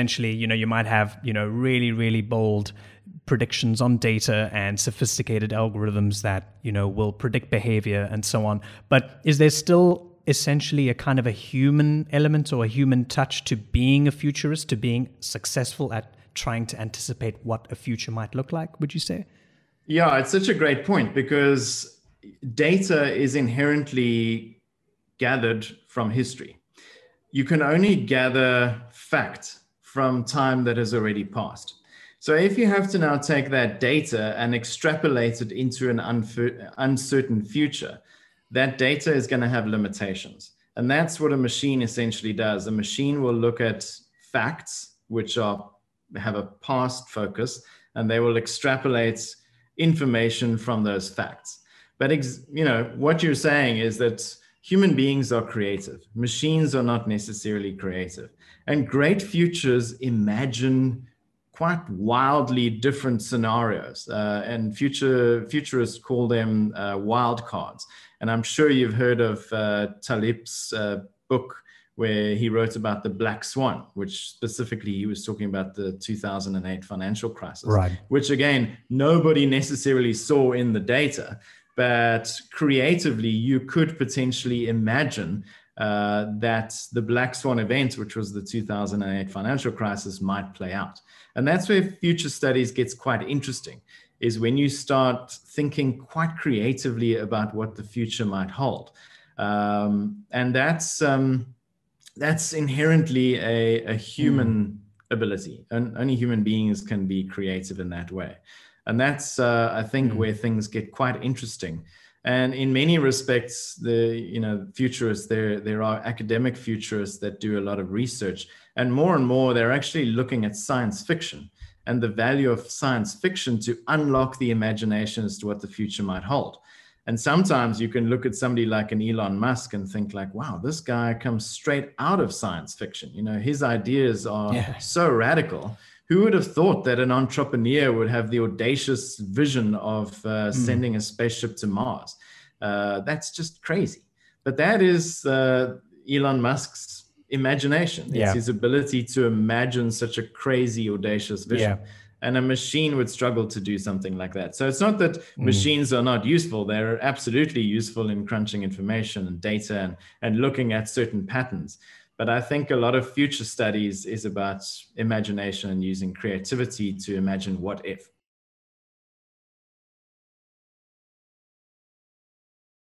essentially, you know, you might have, you know, really, really bold predictions on data and sophisticated algorithms that, you know, will predict behavior and so on. But is there still essentially a kind of a human element or a human touch to being a futurist, to being successful at trying to anticipate what a future might look like, would you say? Yeah, it's such a great point because data is inherently gathered from history. You can only gather facts from time that has already passed. So if you have to now take that data and extrapolate it into an uncertain future, that data is going to have limitations. And that's what a machine essentially does. A machine will look at facts, which are have a past focus, and they will extrapolate information from those facts. But you know what you're saying is that Human beings are creative, machines are not necessarily creative. And great futures imagine quite wildly different scenarios. Uh, and future, futurists call them uh, wild cards. And I'm sure you've heard of uh, Talib's uh, book where he wrote about the black swan, which specifically he was talking about the 2008 financial crisis, right. which again, nobody necessarily saw in the data but creatively, you could potentially imagine uh, that the Black Swan event, which was the 2008 financial crisis, might play out. And that's where future studies gets quite interesting, is when you start thinking quite creatively about what the future might hold. Um, and that's, um, that's inherently a, a human ability and only human beings can be creative in that way and that's uh, i think mm. where things get quite interesting and in many respects the you know futurists there there are academic futurists that do a lot of research and more and more they're actually looking at science fiction and the value of science fiction to unlock the imagination as to what the future might hold and sometimes you can look at somebody like an Elon Musk and think like, wow, this guy comes straight out of science fiction. You know, his ideas are yeah. so radical. Who would have thought that an entrepreneur would have the audacious vision of uh, mm. sending a spaceship to Mars? Uh, that's just crazy. But that is uh, Elon Musk's imagination. It's yeah. his ability to imagine such a crazy, audacious vision. Yeah and a machine would struggle to do something like that. So it's not that mm. machines are not useful, they're absolutely useful in crunching information and data and, and looking at certain patterns. But I think a lot of future studies is about imagination and using creativity to imagine what if.